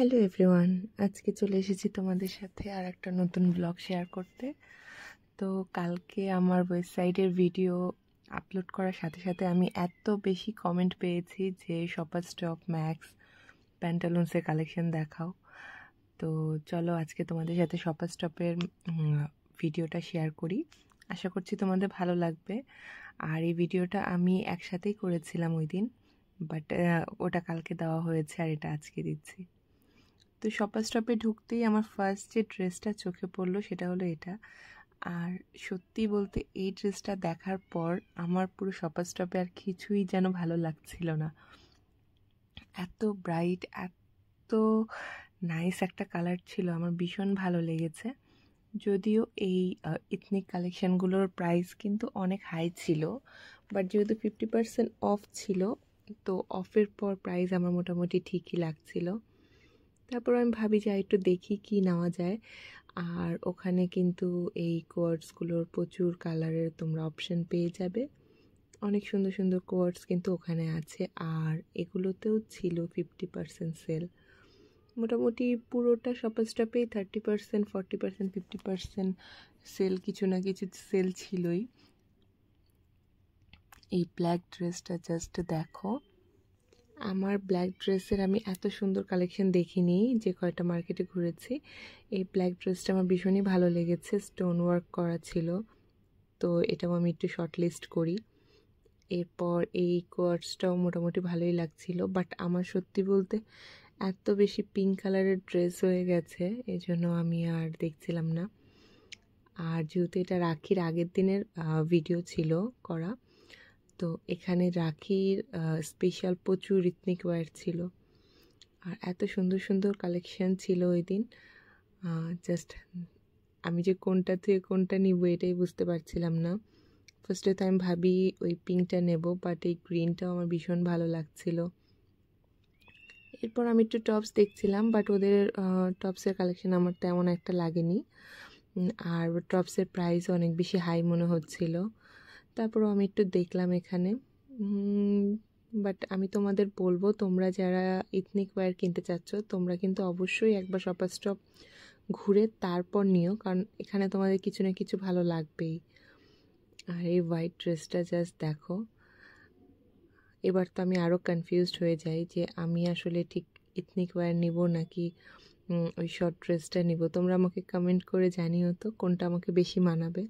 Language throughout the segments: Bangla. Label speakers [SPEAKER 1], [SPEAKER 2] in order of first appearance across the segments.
[SPEAKER 1] হ্যালো এভরিওয়ান আজকে চলে এসেছি তোমাদের সাথে আর একটা নতুন ব্লগ শেয়ার করতে তো কালকে আমার ওয়েবসাইটের ভিডিও আপলোড করার সাথে সাথে আমি এত বেশি কমেন্ট পেয়েছি যে শপার স্টপ ম্যাক্স প্যান্টালুন্সের কালেকশন দেখাও তো চলো আজকে তোমাদের সাথে শপার স্টপের ভিডিওটা শেয়ার করি আশা করছি তোমাদের ভালো লাগবে আর এই ভিডিওটা আমি একসাথেই করেছিলাম ওই দিন বাট ওটা কালকে দেওয়া হয়েছে আর এটা আজকে দিচ্ছি তো শপার স্টপে ঢুকতেই আমার ফার্স্ট যে ড্রেসটা চোখে পড়লো সেটা হলো এটা আর সত্যি বলতে এই ড্রেসটা দেখার পর আমার পুরো শপার স্টপে আর কিছুই যেন ভালো লাগছিল না এত ব্রাইট এত নাইস একটা কালার ছিল আমার ভীষণ ভালো লেগেছে যদিও এই ইথনিক কালেকশানগুলোর প্রাইস কিন্তু অনেক হাই ছিল বাট যেহেতু ফিফটি পার্সেন্ট অফ ছিল তো অফের পর প্রাইস আমার মোটামুটি ঠিকই লাগছিল তারপর আমি ভাবি যে একটু দেখি কি নেওয়া যায় আর ওখানে কিন্তু এই কোয়ার্টসগুলোর প্রচুর কালারের তোমরা অপশন পেয়ে যাবে অনেক সুন্দর সুন্দর কোয়ার্টস কিন্তু ওখানে আছে আর এগুলোতেও ছিল ফিফটি পার্সেন্ট সেল মোটামুটি পুরোটা শপার স্টপেই thirty percent forty percent fifty percent sale কিছু না কিছু সেল ছিলই এই ব্ল্যাক ড্রেসটা জাস্ট দেখো আমার ব্ল্যাক ড্রেসের আমি এত সুন্দর কালেকশন দেখিনি যে কয়টা মার্কেটে ঘুরেছি এই ব্ল্যাক ড্রেসটা আমার ভীষণই ভালো লেগেছে স্টোন ওয়ার্ক করা ছিল তো এটাও আমি একটু শর্ট লিস্ট করি এরপর এই কোয়ার্টসটাও মোটামুটি ভালোই লাগছিল বাট আমার সত্যি বলতে এত বেশি পিঙ্ক কালারের ড্রেস হয়ে গেছে এজন্য আমি আর দেখছিলাম না আর যেহেতু এটা রাখির আগের দিনের ভিডিও ছিল করা তো এখানে রাখির স্পেশাল প্রচুর রিথনিক ওয়্যার ছিল আর এত সুন্দর সুন্দর কালেকশন ছিল ওই দিন জাস্ট আমি যে কোনটা থেকে কোনটা নিব এটাই বুঝতে পারছিলাম না ফার্স্টে তো আমি ভাবি ওই পিঙ্কটা নেব বাট এই গ্রিনটাও আমার ভীষণ ভালো লাগছিল এরপর আমি একটু টপস দেখছিলাম বাট ওদের টপসের কালেকশন আমার তেমন একটা লাগেনি আর টপসের প্রাইস অনেক বেশি হাই মনে হচ্ছিলো তারপর আমি একটু দেখলাম এখানে বাট আমি তোমাদের বলবো তোমরা যারা ইথনিক ওয়্যার কিনতে চাচ্ছ তোমরা কিন্তু অবশ্যই একবার শপার স্টপ ঘুরে তারপর নিও কারণ এখানে তোমাদের কিছু না কিছু ভালো লাগবেই আর এই হোয়াইট ড্রেসটা জাস্ট দেখো এবার তো আমি আরও কনফিউজড হয়ে যাই যে আমি আসলে ঠিক ইথনিক ওয়্যার নিব নাকি ওই শর্ট ড্রেসটা নিব তোমরা আমাকে কমেন্ট করে জানিও তো কোনটা আমাকে বেশি মানাবে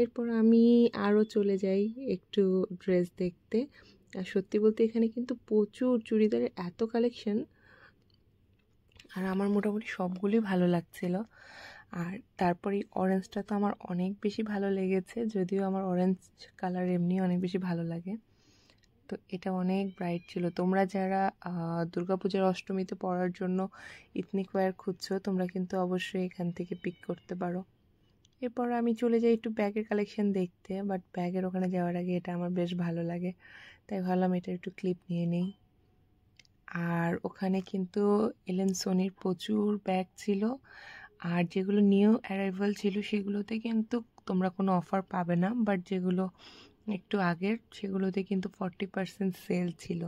[SPEAKER 1] এরপর আমি আরও চলে যাই একটু ড্রেস দেখতে আর সত্যি বলতে এখানে কিন্তু প্রচুর চুড়িদারের এত কালেকশন আর আমার মোটামুটি সবগুলোই ভালো লাগছিল আর তারপরে এই অরেঞ্জটা তো আমার অনেক বেশি ভালো লেগেছে যদিও আমার অরেঞ্জ কালার এমনি অনেক বেশি ভালো লাগে তো এটা অনেক ব্রাইট ছিল তোমরা যারা দুর্গাপূজার অষ্টমীতে পরার জন্য ইথনিক ওয়্যার খুঁজছো তোমরা কিন্তু অবশ্যই এখান থেকে পিক করতে পারো এরপর আমি চলে যাই একটু ব্যাগের কালেকশন দেখতে বাট ব্যাগের ওখানে যাওয়ার আগে এটা আমার বেশ ভালো লাগে তাই ভাবলাম এটা একটু ক্লিপ নিয়ে নিই আর ওখানে কিন্তু এলেন সোনির প্রচুর ব্যাগ ছিল আর যেগুলো নিউ অ্যারাইভাল ছিল সেগুলোতে কিন্তু তোমরা কোনো অফার পাবে না বাট যেগুলো একটু আগের সেগুলোতে কিন্তু ফর্টি পার্সেন্ট সেল ছিল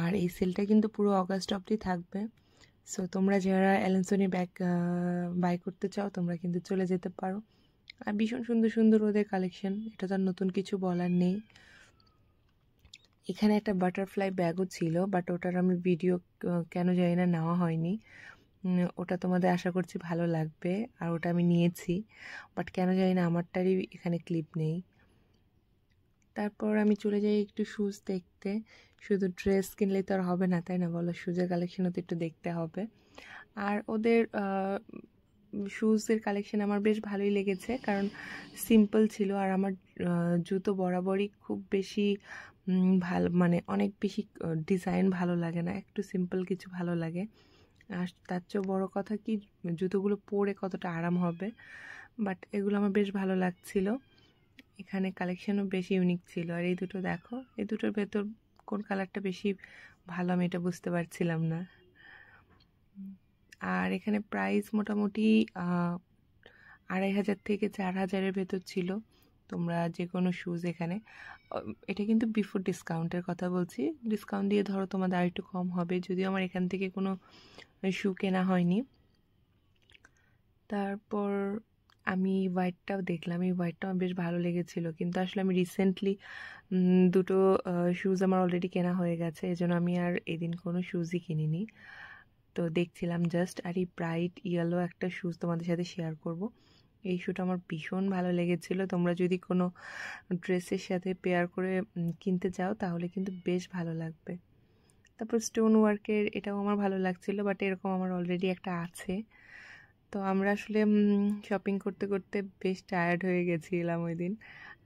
[SPEAKER 1] আর এই সেলটা কিন্তু পুরো অগাস্ট অবধি থাকবে সো তোমরা যারা অ্যালেনসনি ব্যাগ বাই করতে চাও তোমরা কিন্তু চলে যেতে পারো আর ভীষণ সুন্দর সুন্দর ওদের কালেকশন এটা তো আর নতুন কিছু বলার নেই এখানে একটা বাটারফ্লাই ব্যাগও ছিল বাট ওটার আমি ভিডিও কেন জানি না নেওয়া হয়নি ওটা তোমাদের আশা করছি ভালো লাগবে আর ওটা আমি নিয়েছি বাট কেন জানি না আমারটারই এখানে ক্লিপ নেই তারপর আমি চলে যাই একটু শুজ দেখতে শুধু ড্রেস কিনলে তো আর হবে না তাই না বলো শুজের কালেকশনও তো একটু দেখতে হবে আর ওদের শ্যুজের কালেকশন আমার বেশ ভালোই লেগেছে কারণ সিম্পল ছিল আর আমার জুতো বরাবরই খুব বেশি ভালো মানে অনেক বেশি ডিজাইন ভালো লাগে না একটু সিম্পল কিছু ভালো লাগে আর তার চেয়েও বড়ো কথা কি জুতোগুলো পরে কতটা আরাম হবে বাট এগুলো আমার বেশ ভালো লাগছিলো এখানে কালেকশানও বেশি ইউনিক ছিল আর এই দুটো দেখো এই দুটোর ভেতর কোন কালারটা বেশি ভালো আমি এটা বুঝতে পারছিলাম না আর এখানে প্রাইস মোটামুটি আড়াই হাজার থেকে চার হাজারের ভেতর ছিল তোমরা যে কোনো শ্যুজ এখানে এটা কিন্তু বিফোর ডিসকাউন্টের কথা বলছি ডিসকাউন্ট দিয়ে ধরো তোমাদের একটু কম হবে যদিও আমার এখান থেকে কোনো শ্যু কেনা হয়নি তারপর আমি এই হোয়াইটটাও দেখলাম এই হোয়াইটটাও আমার বেশ ভালো লেগেছিলো কিন্তু আসলে আমি রিসেন্টলি দুটো শ্যুজ আমার অলরেডি কেনা হয়ে গেছে এজন্য আমি আর এদিন কোনো শ্যুজই কিনিনি তো দেখছিলাম জাস্ট আর এই ব্রাইট ইয়েলো একটা শ্যুজ তোমাদের সাথে শেয়ার করব এই শ্যুটা আমার ভীষণ ভালো লেগেছিলো তোমরা যদি কোনো ড্রেসের সাথে পেয়ার করে কিনতে চাও তাহলে কিন্তু বেশ ভালো লাগবে তারপর স্টোন ওয়ার্কের এটাও আমার ভালো লাগছিলো বাট এরকম আমার অলরেডি একটা আছে তো আমরা আসলে শপিং করতে করতে বেশ টায়ার্ড হয়ে গেছিলাম ওই দিন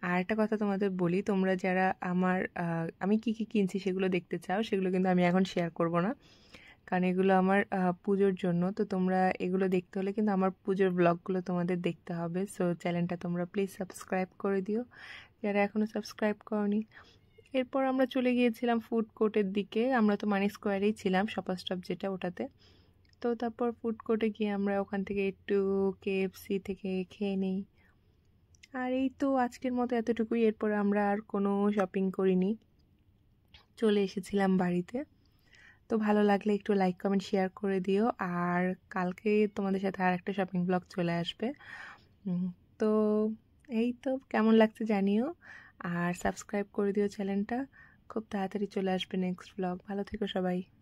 [SPEAKER 1] আর একটা কথা তোমাদের বলি তোমরা যারা আমার আমি কি কি কিনছি সেগুলো দেখতে চাও সেগুলো কিন্তু আমি এখন শেয়ার করব না কারণ এগুলো আমার পুজোর জন্য তো তোমরা এগুলো দেখতে হলে কিন্তু আমার পুজোর ব্লগগুলো তোমাদের দেখতে হবে সো চ্যানেলটা তোমরা প্লিজ সাবস্ক্রাইব করে দিও যারা এখনও সাবস্ক্রাইব করনি এরপর আমরা চলে গিয়েছিলাম ফুড কোর্টের দিকে আমরা তো মানি স্কোয়ারেই ছিলাম শপার স্টপ যেটা ওটাতে তো তারপর ফুড কোর্টে গিয়ে আমরা ওখান থেকে একটু কেএফসি থেকে খেয়ে নিই আর এই তো আজকের মতো এতটুকুই এরপর আমরা আর কোনো শপিং করিনি চলে এসেছিলাম বাড়িতে তো ভালো লাগলে একটু লাইক কমেন্ট শেয়ার করে দিও আর কালকে তোমাদের সাথে আর একটা শপিং ব্লগ চলে আসবে তো এই তো কেমন লাগছে জানিও আর সাবস্ক্রাইব করে দিও চ্যানেলটা খুব তাড়াতাড়ি চলে আসবে নেক্সট ব্লগ ভালো থেকো সবাই